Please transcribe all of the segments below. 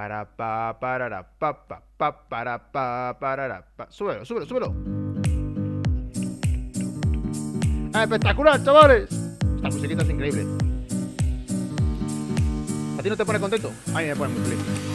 para pa para pa pa pa para pa para pa. Súbelo, súbelo, súbelo. Ah, espectacular, chavales. Esta musiquita es increíble. ¿A ti no te pone contento? A me pone muy feliz.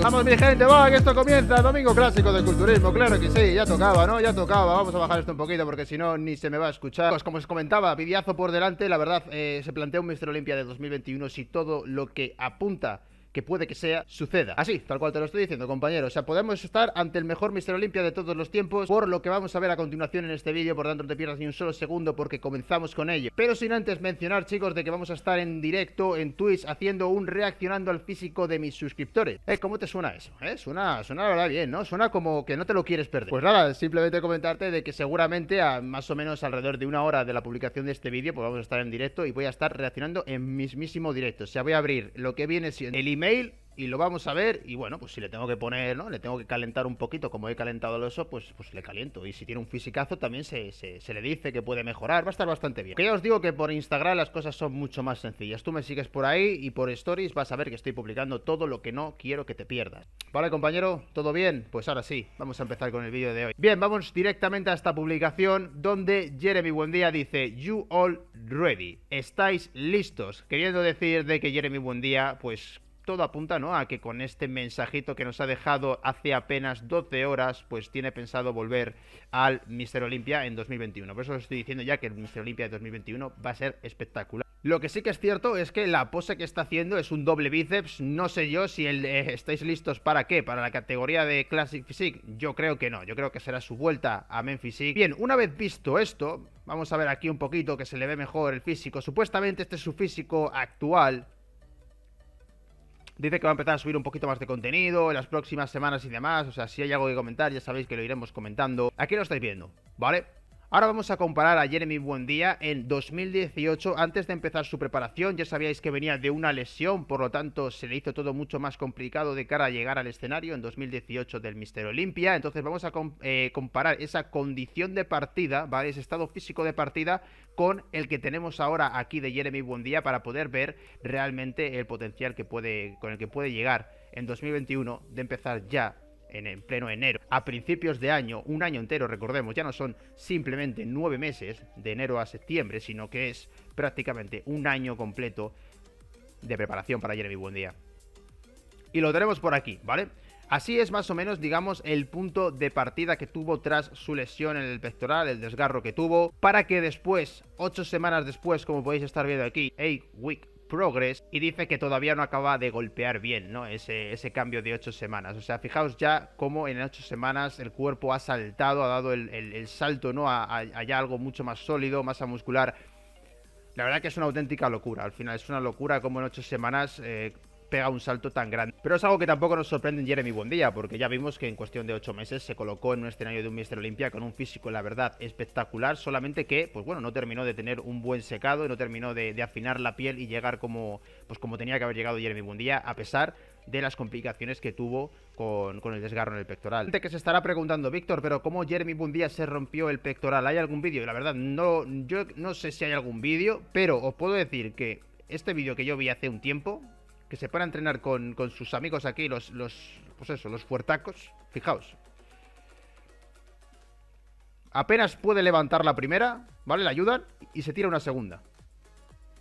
Vamos mi gente, va, que esto comienza Domingo clásico del culturismo, claro que sí Ya tocaba, ¿no? Ya tocaba, vamos a bajar esto un poquito Porque si no, ni se me va a escuchar pues Como os comentaba, vidiazo por delante, la verdad eh, Se plantea un Mister Olimpia de 2021 Si todo lo que apunta que puede que sea, suceda. Así, tal cual te lo estoy diciendo, compañero. O sea, podemos estar ante el mejor Mr. Olimpia de todos los tiempos, por lo que vamos a ver a continuación en este vídeo, por tanto no te pierdas ni un solo segundo porque comenzamos con ello. Pero sin antes mencionar, chicos, de que vamos a estar en directo en Twitch haciendo un reaccionando al físico de mis suscriptores. Eh, ¿cómo te suena eso? Eh, suena, suena la verdad bien, ¿no? Suena como que no te lo quieres perder. Pues nada, simplemente comentarte de que seguramente a más o menos alrededor de una hora de la publicación de este vídeo, pues vamos a estar en directo y voy a estar reaccionando en mismísimo directo. O sea, voy a abrir lo que viene siendo el Mail y lo vamos a ver y bueno, pues si le tengo que poner, ¿no? Le tengo que calentar un poquito como he calentado el oso, pues, pues le caliento. Y si tiene un fisicazo también se, le dice que puede mejorar, va a estar bastante bien. ya os digo que por Instagram las cosas son mucho más sencillas. Tú me sigues por ahí y por stories vas a ver que estoy publicando todo lo que no quiero que te pierdas. Vale compañero, ¿todo bien? Pues ahora sí, vamos a empezar con el vídeo de hoy. Bien, vamos directamente a esta publicación donde Jeremy Buendía dice You all ready, estáis listos, queriendo decir de que Jeremy Buendía pues todo apunta ¿no? a que con este mensajito que nos ha dejado hace apenas 12 horas, pues tiene pensado volver al Mister Olimpia en 2021. Por eso os estoy diciendo ya que el Mister Olimpia de 2021 va a ser espectacular. Lo que sí que es cierto es que la pose que está haciendo es un doble bíceps. No sé yo si eh, estáis listos para qué, para la categoría de Classic Physique. Yo creo que no, yo creo que será su vuelta a Memphis Bien, una vez visto esto, vamos a ver aquí un poquito que se le ve mejor el físico. Supuestamente este es su físico actual, Dice que va a empezar a subir un poquito más de contenido en las próximas semanas y demás. O sea, si hay algo que comentar, ya sabéis que lo iremos comentando. Aquí lo estáis viendo, ¿vale? Ahora vamos a comparar a Jeremy Buendía en 2018, antes de empezar su preparación, ya sabíais que venía de una lesión, por lo tanto se le hizo todo mucho más complicado de cara a llegar al escenario en 2018 del Mister Olimpia, entonces vamos a eh, comparar esa condición de partida, ese estado físico de partida con el que tenemos ahora aquí de Jeremy Buendía para poder ver realmente el potencial que puede, con el que puede llegar en 2021 de empezar ya en, pleno enero, a principios de año, un año entero, recordemos, ya no son simplemente nueve meses de enero a septiembre, sino que es prácticamente un año completo de preparación para Jeremy Buendía. Y lo tenemos por aquí, ¿vale? Así es más o menos, digamos, el punto de partida que tuvo tras su lesión en el pectoral, el desgarro que tuvo, para que después, ocho semanas después, como podéis estar viendo aquí, 8 Week Progress y dice que todavía no acaba de golpear bien, ¿no? Ese, ese cambio de 8 semanas. O sea, fijaos ya cómo en 8 semanas el cuerpo ha saltado, ha dado el, salto, ¿no? A, algo mucho más sólido, masa muscular. La verdad que es una auténtica locura. Al final es una locura como en 8 semanas... Eh, pega un salto tan grande. Pero es algo que tampoco nos sorprende en Jeremy Buendía, porque ya vimos que en cuestión de 8 meses se colocó en un escenario de un Mister Olimpia con un físico, la verdad, espectacular, solamente que, pues bueno, no terminó de tener un buen secado, y no terminó de, afinar la piel y llegar como, pues como tenía que haber llegado Jeremy Buendía, a pesar de las complicaciones que tuvo con, el desgarro en el pectoral. Que se estará preguntando, Víctor, pero ¿cómo Jeremy Bundía se rompió el pectoral? ¿Hay algún vídeo? La verdad, no, yo no sé si hay algún vídeo, pero os puedo decir que este vídeo que yo vi hace un tiempo, que se pone entrenar con, sus amigos aquí, los, los, pues eso, los fuertacos, fijaos. Apenas puede levantar la primera, ¿vale? Le ayudan y se tira una segunda.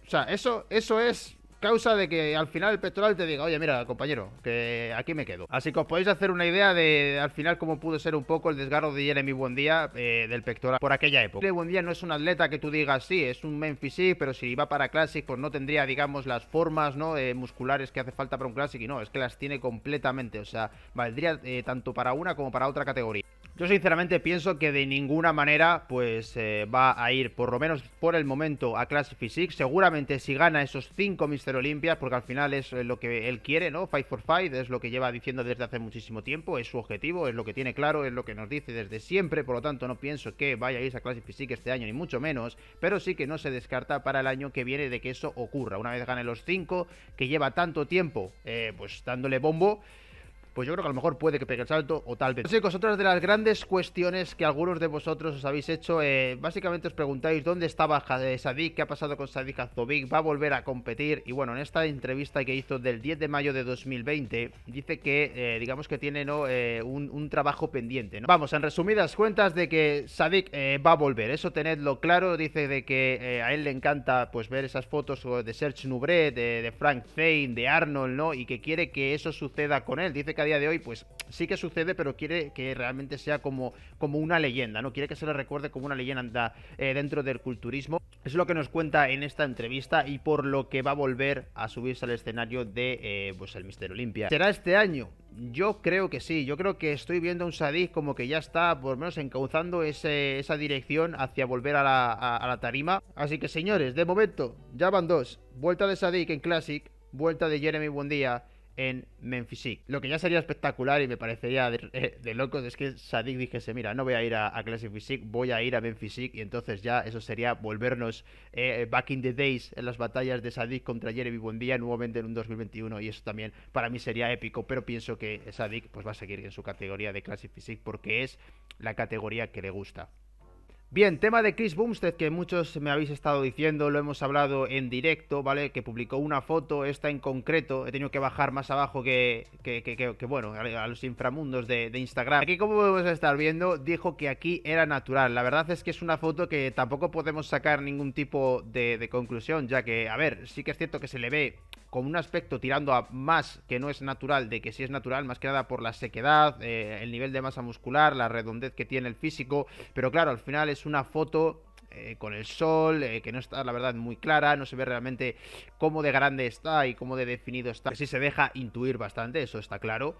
O sea, eso, eso es causa de que al final el pectoral te diga, oye, mira, compañero, que aquí me quedo. Así que os podéis hacer una idea de al final cómo pudo ser un poco el desgarro de Jeremy Buendía eh, del pectoral por aquella época. Jeremy Buendía no es un atleta que tú digas, sí, es un Memphis, sí, pero si iba para Classic, pues no tendría, digamos, las formas ¿no? Eh, musculares que hace falta para un Classic. Y no, es que las tiene completamente. O sea, valdría eh, tanto para una como para otra categoría. Yo sinceramente pienso que de ninguna manera pues eh, va a ir, por lo menos por el momento, a Classic Physics. Seguramente si gana esos cinco Mister Olimpias, porque al final es eh, lo que él quiere, ¿no? Fight for Fight es lo que lleva diciendo desde hace muchísimo tiempo, es su objetivo, es lo que tiene claro, es lo que nos dice desde siempre. Por lo tanto, no pienso que vaya a irse a Classic Physics este año, ni mucho menos, pero sí que no se descarta para el año que viene de que eso ocurra. Una vez gane los cinco, que lleva tanto tiempo eh, pues dándole bombo pues yo creo que a lo mejor puede que pegue el salto o tal vez. Chicos, otra de las grandes cuestiones que algunos de vosotros os habéis hecho, eh, básicamente os preguntáis dónde estaba Sadik, qué ha pasado con Sadik Azovic, va a volver a competir. Y bueno, en esta entrevista que hizo del 10 de mayo de 2020, dice que, eh, digamos que tiene eh, un, trabajo pendiente. Vamos, en resumidas cuentas, de que Sadik va a volver, eso tenedlo claro. Dice de que a él le encanta pues ver esas fotos de Serge Nubret de, Frank Zane, de Arnold, ¿no? Y que quiere que eso suceda con él. Dice que a día de hoy, pues sí que sucede, pero quiere que realmente sea como, como una leyenda, ¿no? Quiere que se le recuerde como una leyenda eh, dentro del culturismo. Es lo que nos cuenta en esta entrevista y por lo que va a volver a subirse al escenario de eh, pues el Mister Olimpia. ¿Será este año? Yo creo que sí, yo creo que estoy viendo a un Sadik como que ya está por lo menos encauzando ese, esa dirección hacia volver a la, la tarima. Así que señores, de momento ya van dos. Vuelta de Sadik en Classic, vuelta de Jeremy día en Memphisic. Lo que ya sería espectacular y me parecería de, eh, de locos es que Sadik dijese, mira, no voy a ir a, Classic Physique, voy a ir a Memphisic y entonces ya eso sería volvernos eh, back in the days en las batallas de Sadik contra Jeremy Buendía nuevamente en un 2021 y eso también para mí sería épico, pero pienso que Sadik pues va a seguir en su categoría de Classic Physique porque es la categoría que le gusta. Bien, tema de Chris Bumstead, que muchos me habéis estado diciendo, lo hemos hablado en directo, ¿vale? Que publicó una foto, esta en concreto, he tenido que bajar más abajo que, bueno, a los inframundos de, Instagram. Aquí, como podemos estar viendo, dijo que aquí era natural. La verdad es que es una foto que tampoco podemos sacar ningún tipo de conclusión, ya que, a ver, sí que es cierto que se le ve con un aspecto tirando a más que no es natural, de que si es natural, más que nada por la sequedad, eh, el nivel de masa muscular, la redondez que tiene el físico, pero claro, al final es una foto eh, con el sol, eh, que no está la verdad muy clara, no se ve realmente cómo de grande está y cómo de definido está. Sí se deja intuir bastante, eso está claro.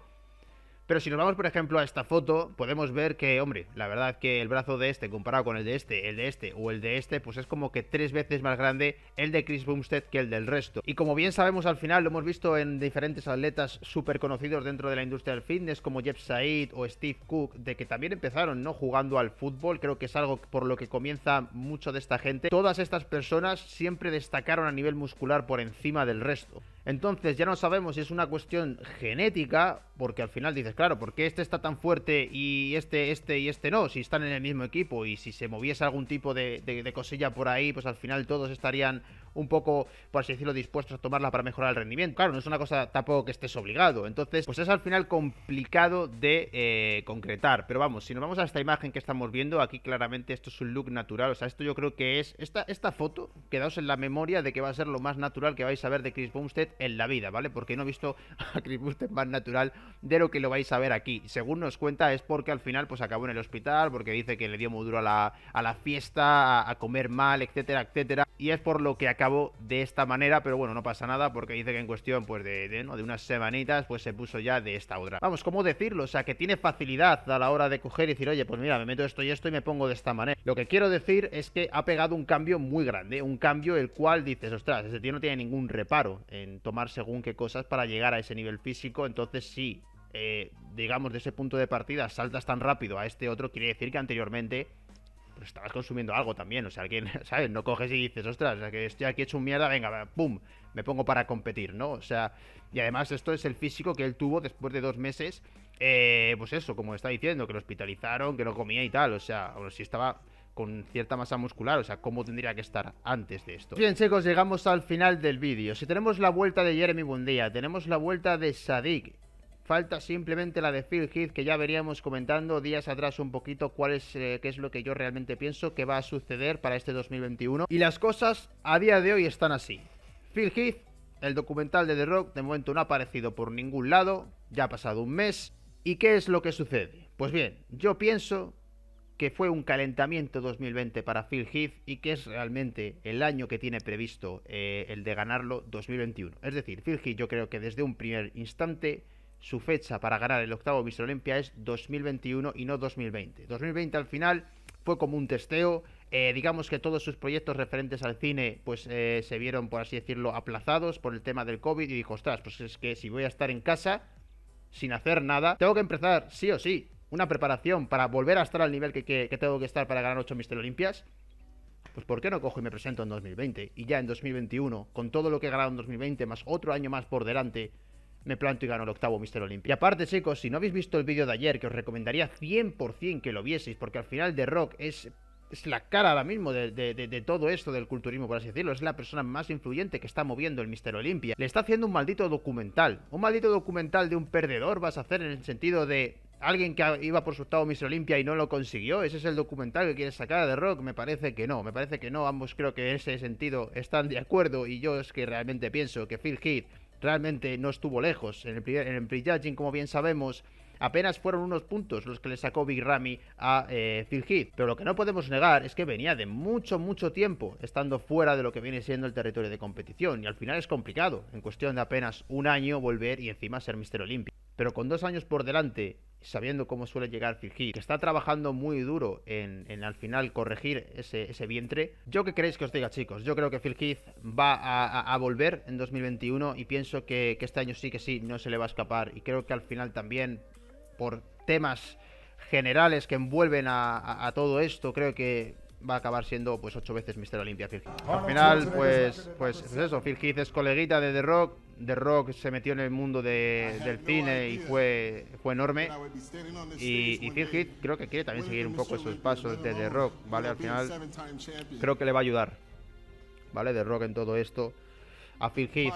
Pero si nos vamos, por ejemplo, a esta foto, podemos ver que, hombre, la verdad que el brazo de este comparado con el de este, el de este o el de este, pues es como que tres veces más grande el de Chris Bumstead que el del resto. Y como bien sabemos al final, lo hemos visto en diferentes atletas súper conocidos dentro de la industria del fitness, como Jeff Said o Steve Cook, de que también empezaron, ¿no? Jugando al fútbol, creo que es algo por lo que comienza mucho de esta gente. Todas estas personas siempre destacaron a nivel muscular por encima del resto. Entonces ya no sabemos si es una cuestión genética, porque al final dices, claro, ¿por qué este está tan fuerte y este, este y este no? Si están en el mismo equipo y si se moviese algún tipo de, cosilla por ahí, pues al final todos estarían un poco, por así decirlo, dispuestos a tomarla para mejorar el rendimiento. Claro, no es una cosa tampoco que estés obligado. Entonces, pues es al final complicado de eh, concretar. Pero vamos, si nos vamos a esta imagen que estamos viendo, aquí claramente esto es un look natural. O sea, esto yo creo que es... Esta, esta foto, quedaos en la memoria de que va a ser lo más natural que vais a ver de Chris Bumstead en la vida, ¿vale? Porque no he visto a Chris más natural de lo que lo vais a ver aquí. Según nos cuenta, es porque al final pues acabó en el hospital, porque dice que le dio muy duro a la, fiesta, a, comer mal, etcétera, etcétera. Y es por lo que acabó de esta manera, pero bueno, no pasa nada porque dice que en cuestión pues de, ¿no? de unas semanitas pues se puso ya de esta otra. Vamos, ¿cómo decirlo? O sea, que tiene facilidad a la hora de coger y decir, oye, pues mira, me meto esto y esto y me pongo de esta manera. Lo que quiero decir es que ha pegado un cambio muy grande, un cambio el cual dices, ostras, ese tío no tiene ningún reparo en tomar según qué cosas para llegar a ese nivel físico. Entonces, si, eh, digamos, de ese punto de partida saltas tan rápido a este otro, quiere decir que anteriormente pues, estabas consumiendo algo también. O sea, alguien, ¿sabes? No coges y dices, ostras, que estoy aquí hecho un mierda, venga, pum, me pongo para competir, ¿no? O sea, y además esto es el físico que él tuvo después de dos meses. Eh, pues eso, como está diciendo, que lo hospitalizaron, que no comía y tal. O sea, o si estaba con cierta masa muscular, o sea, cómo tendría que estar antes de esto. Bien chicos, llegamos al final del vídeo. Si tenemos la vuelta de Jeremy día. tenemos la vuelta de Sadik, falta simplemente la de Phil Heath, que ya veríamos comentando días atrás un poquito cuál es, eh, qué es lo que yo realmente pienso que va a suceder para este 2021. Y las cosas a día de hoy están así. Phil Heath, el documental de The Rock, de momento no ha aparecido por ningún lado, ya ha pasado un mes. ¿Y qué es lo que sucede? Pues bien, yo pienso que fue un calentamiento 2020 para Phil Heath y que es realmente el año que tiene previsto eh, el de ganarlo 2021. Es decir, Phil Heath yo creo que desde un primer instante su fecha para ganar el octavo Mr. Olympia es 2021 y no 2020. 2020 al final fue como un testeo, eh, digamos que todos sus proyectos referentes al cine pues eh, se vieron, por así decirlo, aplazados por el tema del COVID y dijo, ostras, pues es que si voy a estar en casa sin hacer nada, tengo que empezar sí o sí una preparación para volver a estar al nivel que, tengo que estar para ganar 8 Mister Olimpias, pues ¿por qué no cojo y me presento en 2020? Y ya en 2021, con todo lo que he ganado en 2020, más otro año más por delante, me planto y gano el octavo Mister Olympia. Y aparte, chicos, si no habéis visto el vídeo de ayer, que os recomendaría 100% que lo vieseis, porque al final The Rock es, es la cara ahora mismo de, de, todo esto del culturismo, por así decirlo. Es la persona más influyente que está moviendo el Mister Olympia. Le está haciendo un maldito documental. Un maldito documental de un perdedor vas a hacer en el sentido de alguien que iba por su estado Miss Olimpia y no lo consiguió. ¿Ese es el documental que quieres sacar de Rock? Me parece que no, me parece que no. Ambos creo que en ese sentido están de acuerdo y yo es que realmente pienso que Phil Heath realmente no estuvo lejos. En el, pre en el como bien sabemos, Apenas fueron unos puntos los que le sacó Big Ramy a eh, Phil Heath. Pero lo que no podemos negar es que venía de mucho, mucho tiempo estando fuera de lo que viene siendo el territorio de competición. Y al final es complicado, en cuestión de apenas un año, volver y encima ser Mr. Olimpia. Pero con dos años por delante sabiendo cómo suele llegar Phil Heath, que está trabajando muy duro en, al final corregir ese, vientre. Yo qué creéis que os diga, chicos, yo creo que Phil Heath va a, volver en 2021 y pienso que, que, este año sí que sí, no se le va a escapar. Y creo que al final también por temas generales que envuelven a, todo esto, creo que va a acabar siendo pues ocho veces Mister Olympia ah, Al final, pues, pues, eso, Phil Heath es coleguita de The Rock, The Rock se metió en el mundo del cine y fue, fue enorme. Y, y Phil Heath creo que quiere también seguir un poco esos pasos de The Rock, ¿vale? Al final creo que le va a ayudar, ¿vale? The Rock en todo esto. A Phil Heath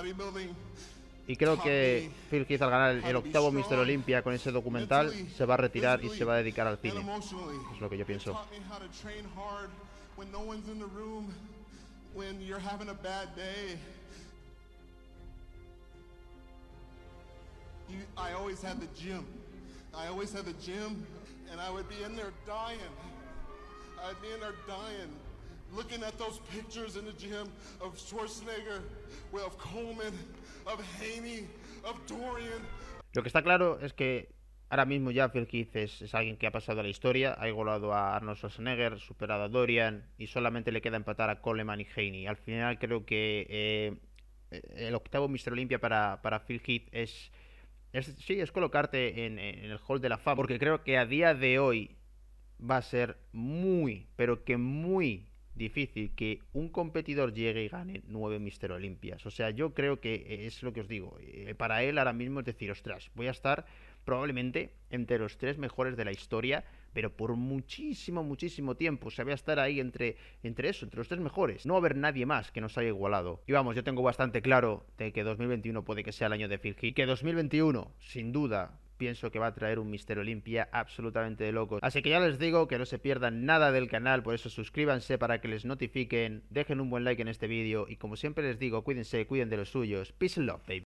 y creo que Phil Keith al ganar el octavo Mister Olympia con ese documental se va a retirar y se va a dedicar al cine. Es lo que yo pienso looking at those pictures in the gym of Schwarzenegger, of Coleman, of of Dorian. Lo que está claro es que ahora mismo ya Phil Heath es, alguien que ha pasado a la historia, ha igualado a Arnold Schwarzenegger, superado a Dorian y solamente le queda empatar a Coleman y Haney. Al final creo que eh, el octavo Mr. Olympia para, Phil Heath es, sí, es colocarte en, el hall de la fama, porque creo que a día de hoy va a ser muy, pero que muy difícil que un competidor llegue y gane nueve Mister Olimpias. O sea, yo creo que es lo que os digo. Eh, para él ahora mismo es decir, ostras, voy a estar probablemente entre los tres mejores de la historia, pero por muchísimo, muchísimo tiempo. se voy a estar ahí entre, entre eso, entre los tres mejores. No va a haber nadie más que nos haya igualado. Y vamos, yo tengo bastante claro de que 2021 puede que sea el año de Phil Que 2021, sin duda, pienso que va a traer un Mister Olimpia absolutamente de locos. Así que ya les digo que no se pierdan nada del canal, por eso suscríbanse para que les notifiquen, dejen un buen like en este vídeo y como siempre les digo, cuídense, cuiden de los suyos. Peace and love, baby.